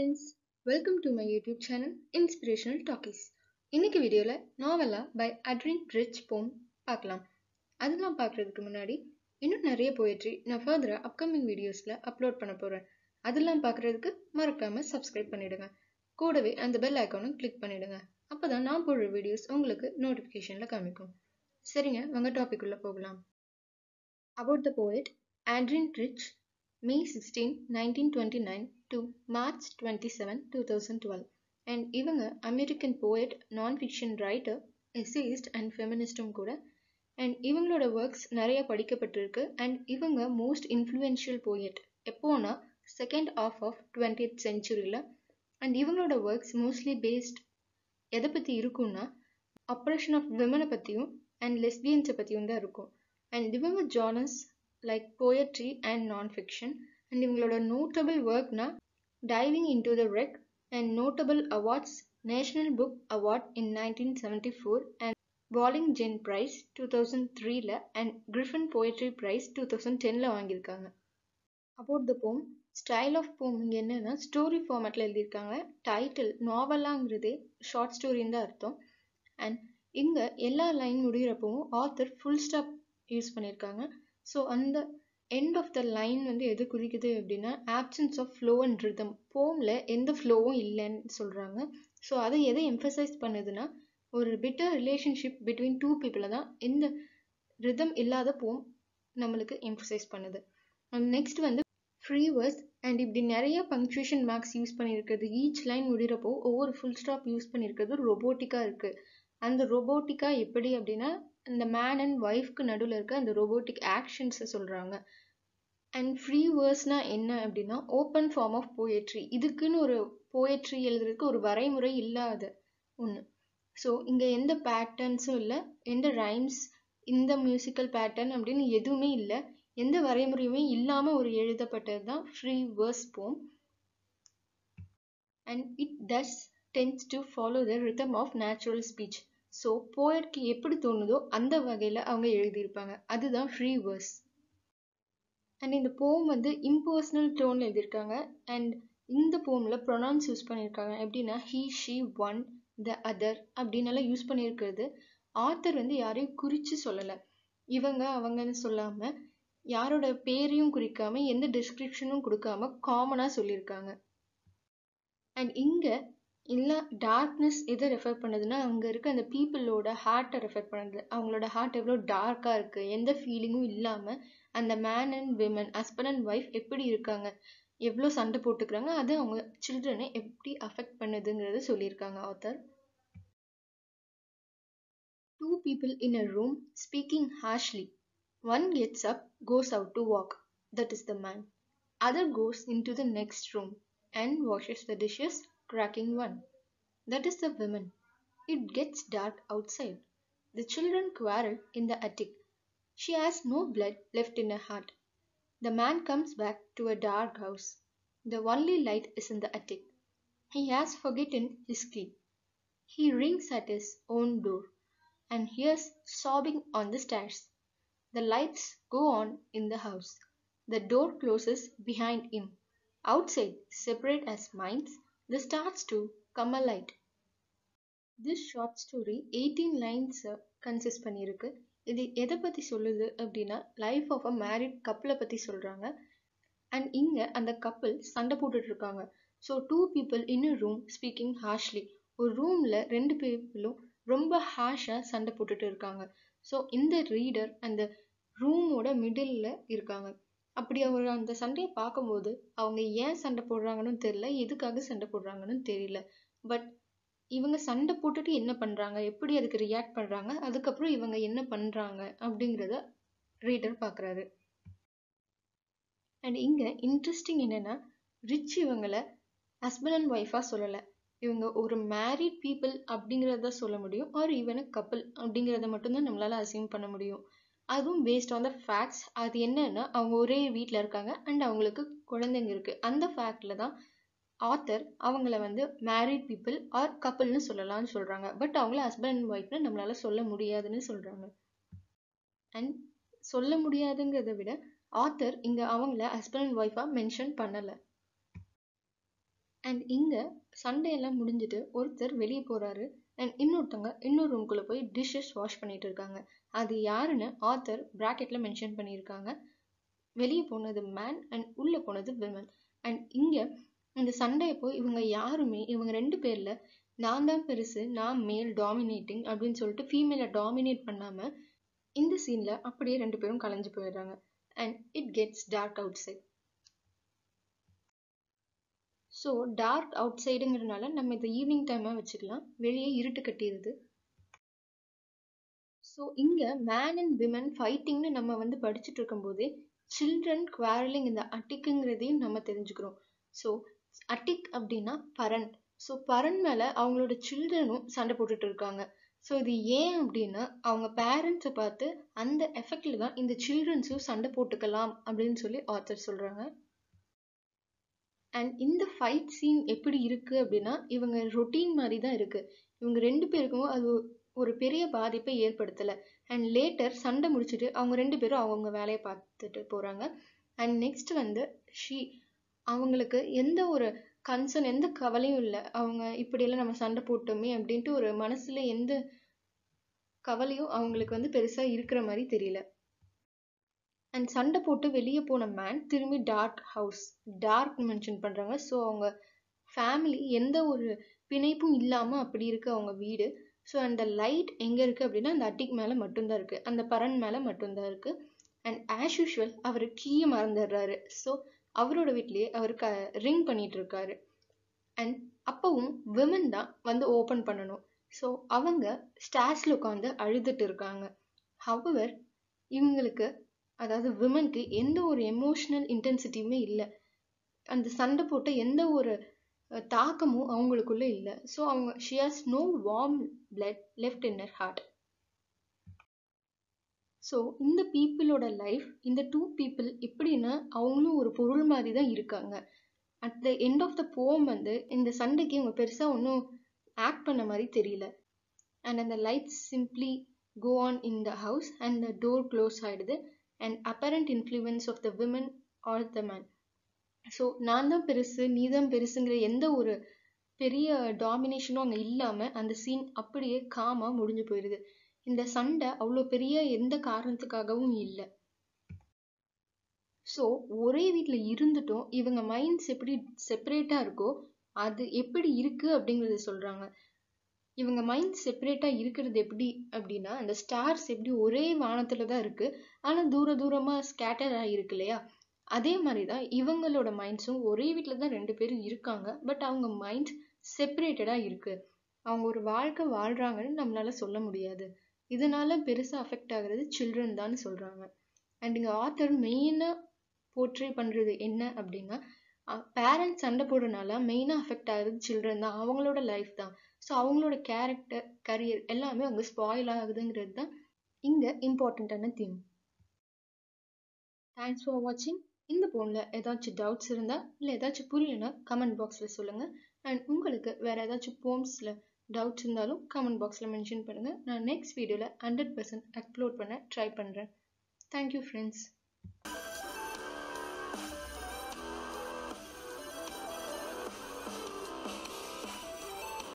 Friends welcome to my YouTube channel inspirational talkies இன்னைக்கு வீடியோவில் நாவலாக by அட்ரின் rich போம் பார்க்கலாம் அதெல்லாம் பார்க்குறதுக்கு முன்னாடி இன்னும் நிறைய போயிட்ரி நான் ஃபர்தராக அப்கமிங் வீடியோஸில் அப்லோட் பண்ண போகிறேன் அதெல்லாம் பார்க்குறதுக்கு மறக்காமல் சப்ஸ்கிரைப் பண்ணிவிடுங்க கூடவே அந்த பெல் ஐக்கானும் கிளிக் பண்ணிவிடுங்க அப்போ தான் நான் போடுற வீடியோஸ் உங்களுக்கு நோட்டிஃபிகேஷனில் காமிக்கும் சரிங்க வாங்க டாபிக்குள்ளே போகலாம் about the poet Adrienne Rich May sixteen nineteen twenty nine to March twenty seven two thousand twelve and இவங்க American poet non fiction writer essayist and ஃபெமினிஸ்டும் கூட அண்ட் இவங்களோட ஒர்க்ஸ் நிறைய படிக்கப்பட்டிருக்கு அண்ட் இவங்க மோஸ்ட் இன்ஃப்ளூயன்ஷியல் போயட் எப்போனா second half of twentieth சென்ச்சுரியில் and இவங்களோட ஒர்க்ஸ் மோஸ்ட்லி பேஸ்ட் எதை பற்றி இருக்கும்னா அப்ரேஷன் ஆஃப் விமனை பற்றியும் அண்ட் லெஸ்பியன்ஸை பற்றியும் தான் இருக்கும் அண்ட் இவங்க genres like poetry and non fiction and இவங்களோட நோட்டபிள் ஒர்க்னா diving into the wreck and notable awards national book award in nineteen seventy four and Bollingen prize two thousand த்ரீல and Griffin poetry prize two thousand டென்னில் வாங்கியிருக்காங்க about the போம் style of போம் இங்கே என்னென்னா story ஃபார்மேட்டில் எழுதியிருக்காங்க title நாவலாங்கிறதே short ஸ்டோரின்னு தான் அர்த்தம் அண்ட் இங்கே எல்லா லைன் முடிகிறப்பவும் ஆத்தர் ஃபுல் ஸ்டாப் யூஸ் பண்ணியிருக்காங்க ஸோ அந்த எண்ட் ஆஃப் த லைன் வந்து எது குறிக்குது அப்படின்னா absence of flow and rhythm போமில் எந்த ஃப்ளோவும் இல்லைன்னு சொல்கிறாங்க ஸோ அதை எதை எம்ஃபசைஸ் பண்ணுதுன்னா ஒரு பெட்டர் ரிலேஷன்ஷிப் பிட்வீன் டூ பீப்புளை தான் எந்த ரிதம் இல்லாத போம் நம்மளுக்கு எம்ஃபசைஸ் பண்ணுது அண்ட் நெக்ஸ்ட் வந்து ஃப்ரீ வேர்ஸ் அண்ட் இப்படி நிறைய பங்க்சுவேஷன் மார்க்ஸ் யூஸ் பண்ணியிருக்கிறது ஈச் லைன் முடிகிறப்போ ஒவ்வொரு ஃபுல் ஸ்டாப் யூஸ் பண்ணியிருக்கிறது ரொபோட்டிக்காக இருக்குது அந்த ரோபோட்டிக்கா எப்படி அப்படின்னா இந்த மேன் அண்ட் ஒய்ஃப்க்கு நடுவில் இருக்க அந்த ரொபோட்டிக் ஆக்ஷன்ஸை சொல்கிறாங்க அண்ட் ஃப்ரீ வேர்ஸ்னால் என்ன அப்படின்னா ஓப்பன் ஃபார்ம் ஆஃப் போயட்ரி இதுக்குன்னு ஒரு போயட்ரி எழுதுறதுக்கு ஒரு வரைமுறை இல்லாத ஒன்று ஸோ இங்கே எந்த பேட்டர்ன்ஸும் இல்லை எந்த ரைம்ஸ் இந்த மியூசிக்கல் பேட்டர்ன் அப்படின்னு எதுவுமே இல்லை எந்த வரைமுறையுமே இல்லாமல் ஒரு எழுதப்பட்டது தான் free verse poem and it does tends to follow the rhythm of natural speech so போயட்க்கு எப்படி தோணுதோ அந்த வகையில் அவங்க எழுதியிருப்பாங்க அதுதான் ஃப்ரீ வேர்ஸ் அண்ட் இந்த போம் வந்து இம்பர்சனல் டோனில் எழுதியிருக்காங்க அண்ட் இந்த போமில் ப்ரொனவுன்ஸ் யூஸ் பண்ணியிருக்காங்க எப்படின்னா he she one the other எல்லாம் யூஸ் பண்ணியிருக்கிறது ஆத்தர் வந்து யாரையும் குறித்து சொல்லலை இவங்க அவங்கன்னு சொல்லாமல் யாரோட பேரையும் குறிக்காமல் எந்த டிஸ்கிரிப்ஷனும் கொடுக்காம காமனாக சொல்லியிருக்காங்க அண்ட் இங்கே இல்லை டார்க்னஸ் எதை ரெஃபர் பண்ணுதுன்னா அங்கே இருக்க அந்த பீப்புளோட ஹார்ட்டை ரெஃபர் பண்ணுது அவங்களோட ஹார்ட் எவ்வளோ டார்க்காக இருக்குது எந்த ஃபீலிங்கும் இல்லாமல் அந்த man and women husband and wife எப்படி இருக்காங்க எவ்வளோ சண்டை போட்டுக்கிறாங்க அது அவங்க சில்ட்ரனை எப்படி அஃபெக்ட் பண்ணுதுங்கிறத சொல்லியிருக்காங்க author two people in a room speaking harshly one gets up goes out to walk that is the man other goes into the next room and washes the dishes cracking one. That is the women. It gets dark outside. The children quarrel in the attic. She has no blood left in her heart. The man comes back to a dark house. The only light is in the attic. He has forgotten his key. He rings at his own door and hears sobbing on the stairs. The lights go on in the house. The door closes behind him. Outside, separate as minds, this starts to come alight. This short story eighteen லைன்ஸை consist பண்ணியிருக்கு இது எதை பற்றி சொல்லுது அப்படின்னா life of a married கப்பிளை பற்றி சொல்கிறாங்க அண்ட் இங்கே அந்த கப்பிள் சண்டை போட்டுட்டு இருக்காங்க so two people in room speaking harshly ஒரு ரூமில் ரெண்டு பீப்புளும் ரொம்ப ஹாஷாக சண்டை போட்டுட்டு இருக்காங்க ஸோ இந்த ரீடர் அந்த ரூமோட மிடில்ல இருக்காங்க அப்படி அவர் அந்த சண்டையை பார்க்கும்போது அவங்க ஏன் சண்டை போடுறாங்கன்னு தெரியல எதுக்காக சண்டை போடுறாங்கன்னு தெரியல பட் இவங்க சண்டை போட்டுட்டு என்ன பண்ணுறாங்க எப்படி அதுக்கு ரியாக்ட் பண்ணுறாங்க அதுக்கப்புறம் இவங்க என்ன பண்ணுறாங்க அப்படிங்கிறத ரீடர் பார்க்குறாரு அண்ட் இங்கே இன்ட்ரெஸ்டிங் என்னென்னா ரிச் இவங்களை ஹஸ்பண்ட் அண்ட் ஒய்ஃபாக சொல்லலை இவங்க ஒரு மேரிட் பீப்புள் அப்படிங்கிறத சொல்ல முடியும் ஆர் ஈவன் கப்பல் அப்படிங்கிறத மட்டும்தான் நம்மளால அசியூம் பண்ண முடியும் அதுவும் பேஸ்ட் ஆன் த ஃபேக்ட்ஸ் அது என்னென்னா அவங்க ஒரே வீட்டில் இருக்காங்க அண்ட் அவங்களுக்கு குழந்தைங்க இருக்குது அந்த ஃபேக்டில் தான் ஆத்தர் அவங்கள வந்து மேரிட் பீப்புள் ஆர் கப்புள்னு சொல்லலாம்னு சொல்கிறாங்க பட் அவங்கள ஹஸ்பண்ட் அண்ட் ஒய்ஃப்னு நம்மளால் சொல்ல முடியாதுன்னு சொல்கிறாங்க அண்ட் சொல்ல முடியாதுங்கிறத விட ஆத்தர் இங்கே அவங்கள ஹஸ்பண்ட் அண்ட் ஒய்ஃபாக மென்ஷன் பண்ணலை அண்ட் இங்கே சண்டே எல்லாம் முடிஞ்சுட்டு ஒருத்தர் வெளியே போகிறாரு அண்ட் இன்னொருத்தவங்க இன்னொரு ரூம்குள்ளே போய் டிஷ்ஷஸ் வாஷ் பண்ணிகிட்டு இருக்காங்க அது யாருன்னு ஆத்தர் ப்ராக்கெட்டில் மென்ஷன் பண்ணியிருக்காங்க வெளியே போனது மேன் அண்ட் உள்ளே போனது விமன் அண்ட் இங்கே இந்த சண்டையை போய் இவங்க யாருமே இவங்க ரெண்டு பேரில் நான் தான் பெருசு நான் மேல் டாமினேட்டிங் அப்படின்னு சொல்லிட்டு ஃபீமேலை டாமினேட் பண்ணாமல் இந்த சீனில் அப்படியே ரெண்டு பேரும் கலைஞ்சு போயிடுறாங்க and it gets dark outside so dark அவுட் சைடுங்கிறனால நம்ம இதை ஈவினிங் டைமாக வச்சுக்கலாம் வெளியே இருட்டு கட்டிடுது ஸோ இங்கே மேன் அண்ட் விமன் ஃபைட்டிங்னு நம்ம வந்து படிச்சுட்டு இருக்கும்போதே சில்ட்ரன் குவாரலிங் இந்த அட்டிக்குங்கிறதையும் நம்ம தெரிஞ்சுக்கிறோம் ஸோ அட்டிக் அப்படின்னா பரன் ஸோ பரன் மேலே அவங்களோட சில்ட்ரனும் சண்டை போட்டுட்டு இருக்காங்க ஸோ இது ஏன் அப்படின்னா அவங்க பேரண்ட்ஸை பார்த்து அந்த எஃபெக்டில் தான் இந்த சில்ட்ரன்ஸும் சண்டை போட்டுக்கலாம் அப்படின்னு சொல்லி ஆத்தர் சொல்கிறாங்க அண்ட் இந்த ஃபைட் சீன் எப்படி இருக்குது அப்படின்னா இவங்க ரொட்டீன் மாதிரி தான் இருக்குது இவங்க ரெண்டு பேருக்கும் அது ஒரு பெரிய பாதிப்பை ஏற்படுத்தலை அண்ட் லேட்டர் சண்டை முடிச்சுட்டு அவங்க ரெண்டு பேரும் அவங்க வேலையை பார்த்துட்டு போகிறாங்க அண்ட் நெக்ஸ்ட் வந்து ஷீ அவங்களுக்கு எந்த ஒரு கன்சர்ன் எந்த கவலையும் இல்லை அவங்க இப்படியெல்லாம் நம்ம சண்டை போட்டோமே அப்படின்ட்டு ஒரு மனசில் எந்த கவலையும் அவங்களுக்கு வந்து பெருசாக இருக்கிற மாதிரி தெரியல அண்ட் சண்டை போட்டு வெளியே போன மேன் திரும்பி டார்க் ஹவுஸ் டார்க் மென்ஷன் பண்ணுறாங்க ஸோ அவங்க ஃபேமிலி எந்த ஒரு பிணைப்பும் இல்லாமல் அப்படி இருக்கு அவங்க வீடு ஸோ அந்த லைட் எங்கே இருக்குது அப்படின்னா அந்த அட்டிக் மேலே மட்டும்தான் இருக்குது அந்த பரன் மேலே மட்டும்தான் இருக்குது அண்ட் ஆஸ் யூஷுவல் அவர் கீயை மறந்துடுறாரு ஸோ அவரோட வீட்லேயே அவர் க ரிங் பண்ணிகிட்டு இருக்காரு அண்ட் அப்பவும் விமன் தான் வந்து ஓப்பன் பண்ணணும் ஸோ அவங்க ஸ்டாஸில் உட்காந்து அழுதுட்டு இருக்காங்க ஹவர் இவங்களுக்கு அதாவது விமனுக்கு எந்த ஒரு எமோஷ்னல் இன்டென்சிட்டியுமே இல்லை அந்த சண்டை போட்ட எந்த ஒரு தாக்கமும் அவங்களுக்குள்ள இல்லை ஸோ அவங்க she has no warm blood left in her heart so இந்த பீப்புளோட லைஃப் இந்த டூ பீப்புள் எப்படின்னா அவங்களும் ஒரு பொருள் மாதிரி தான் இருக்காங்க at the end of the poem வந்து இந்த சண்டைக்கு அவங்க பெருசாக ஒன்றும் ஆக்ட் பண்ண மாதிரி தெரியல அண்ட் அந்த lights simply go on in the house and the door close ஆகிடுது and apparent influence of the women are the man so நான் தான் பெருசு நீ தான் பெருசுங்கிற எந்த ஒரு பெரிய டாமினேஷனும் அங்கே இல்லாமல் அந்த சீன் அப்படியே காமாக முடிஞ்சு போயிடுது இந்த சண்டை அவ்வளோ பெரிய எந்த காரணத்துக்காகவும் இல்லை ஸோ ஒரே வீட்டில் இருந்துட்டும் இவங்க மைண்ட்ஸ் எப்படி செப்பரேட்டாக இருக்கோ அது எப்படி இருக்குது அப்படிங்கிறத சொல்கிறாங்க இவங்க மைண்ட் செப்பரேட்டாக இருக்கிறது எப்படி அப்படின்னா அந்த ஸ்டார்ஸ் எப்படி ஒரே வானத்தில் தான் இருக்குது ஆனால் தூர தூரமாக ஸ்கேட்டர் ஆகிருக்கு இல்லையா அதே மாதிரி தான் இவங்களோட மைண்ட்ஸும் ஒரே வீட்டில் தான் ரெண்டு பேரும் இருக்காங்க பட் அவங்க மைண்ட்ஸ் செப்பரேட்டடாக இருக்குது அவங்க ஒரு வாழ்க்கை வாழ்கிறாங்கன்னு நம்மளால சொல்ல முடியாது இதனால பெருசாக அஃபெக்ட் ஆகுறது சில்ட்ரன் தான் சொல்கிறாங்க அண்ட் இங்கே ஆத்தர் மெயினாக போர்ட்ரே பண்ணுறது என்ன அப்படின்னா பேரண்ட்ஸ் சண்டை போடுறதுனால மெயினாக அஃபெக்ட் ஆகுறது சில்ட்ரன் தான் அவங்களோட லைஃப் தான் ஸோ அவங்களோட கேரக்டர் கரியர் எல்லாமே அவங்க ஸ்பாயில் ஆகுதுங்கிறது தான் இங்கே இம்பார்ட்டண்ட்டான தீம் தேங்க்ஸ் ஃபார் வாட்சிங் இந்த ஃபோனில் ஏதாச்சும் டவுட்ஸ் இருந்தால் இல்லை ஏதாச்சும் புரியலன்னா கமெண்ட் பாக்ஸில் சொல்லுங்கள் அண்ட் உங்களுக்கு வேறு ஏதாச்சும் போம்ஸில் டவுட்ஸ் இருந்தாலும் கமெண்ட் பாக்ஸில் மென்ஷன் பண்ணுங்கள் நான் நெக்ஸ்ட் வீடியோவில் ஹண்ட்ரட் பர்சன்ட் அப்லோட் பண்ண ட்ரை பண்ணுறேன் தேங்க்யூ ஃப்ரெண்ட்ஸ்